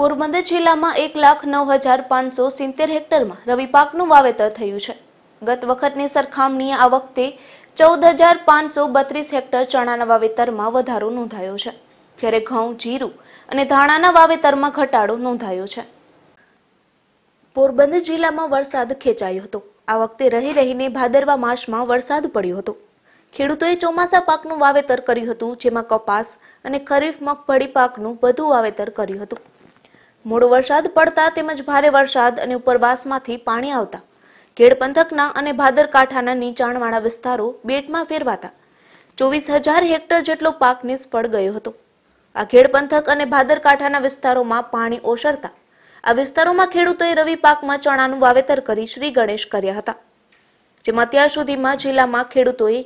પોરબંદર જિલ્લામાં એક લાખ નવ હજાર પાંચસો સિત્તેર હેક્ટરમાં રવિ પાકનું વાવેતર થયું છે ગત વખતની સરખામણીએ આ વખતે ચૌદ હજાર પાંચસો બત્રીસ હેક્ટર ચણાના વાવેતરમાં વધારો નોંધાયો છે જ્યારે ઘઉં જીરું અને ધાણાના વાવેતરમાં ઘટાડો નોંધાયો છે પોરબંદર જિલ્લામાં વરસાદ ખેંચાયો હતો આ વખતે રહી રહીને ભાદરવા માસમાં વરસાદ પડ્યો હતો ખેડૂતોએ ચોમાસા પાકનું વાવેતર કર્યું હતું જેમાં કપાસ અને ખરીફ મગફળી પાકનું વધુ વાવેતર કર્યું હતું મોડો વરસાદ પડતા તેમજ ભારે વરસાદ અને ઉપરવાસમાંથી પાણી આવતા ખેડ પંથકના અને ભાદરકાંઠાના નીચાણવાળા વિસ્તારો બેટમાં ફેરવાતા ચોવીસ હજાર હેક્ટર જેટલો પાક નિષ્ફળ ગયો હતો આ ખેડ પંથક અને ભાદરકાંઠાના વિસ્તારોમાં પાણી ઓસરતા આ વિસ્તારોમાં ખેડૂતોએ રવિ પાકમાં ચણાનું વાવેતર કરી શ્રી ગણેશ કર્યા હતા જેમાં અત્યાર સુધીમાં જિલ્લામાં ખેડૂતોએ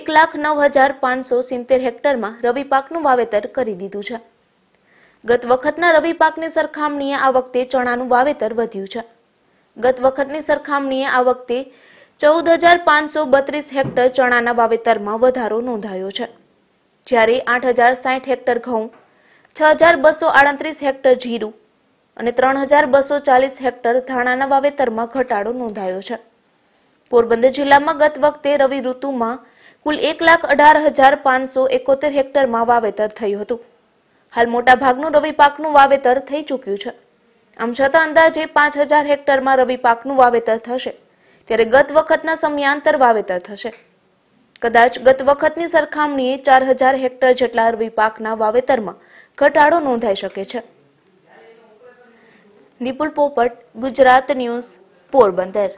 એક લાખ નવ હજાર પાંચસો સિત્તેર હેક્ટરમાં રવિ પાકનું વાવેતર કરી દીધું છે ગત વખતના રવિ પાકની સરખામણીએ આ વખતે ચણાનું વાવેતર વધ્યું છે ગત વખતની સરખામણીએ આ વખતે ચૌદ હજાર પાંચસો બત્રીસ હેક્ટર ચણાના વાવેતરમાં વધારો નોંધાયો છે જ્યારે આઠ હજાર સાઠ હેક્ટર ઘઉં છ હજાર બસો આડત્રીસ હેક્ટર જીરું અને ત્રણ હજાર બસો ચાલીસ હેક્ટર ધાણાના વાવેતરમાં ઘટાડો નોંધાયો છે પોરબંદર જિલ્લામાં ગત વખતે રવિ ઋતુમાં કુલ એક લાખ અઢાર હજાર પાંચસો એકોતેર હેક્ટરમાં વાવેતર થયું હતું હાલ મોટા ભાગનું રવિ પાકનું વાવેતર થઈ ચૂક્યું છે આમ છતાં અંદાજે પાંચ હજાર હેક્ટરમાં રવિ પાકનું વાવેતર થશે ત્યારે ગત વખતના સમયાંતર વાવેતર થશે કદાચ ગત વખતની સરખામણીએ ચાર હજાર હેક્ટર જેટલા અરબી પાકના વાવેતરમાં ઘટાડો નોંધાઈ શકે છે નિપુલ પોપટ ગુજરાત ન્યૂઝ પોરબંદર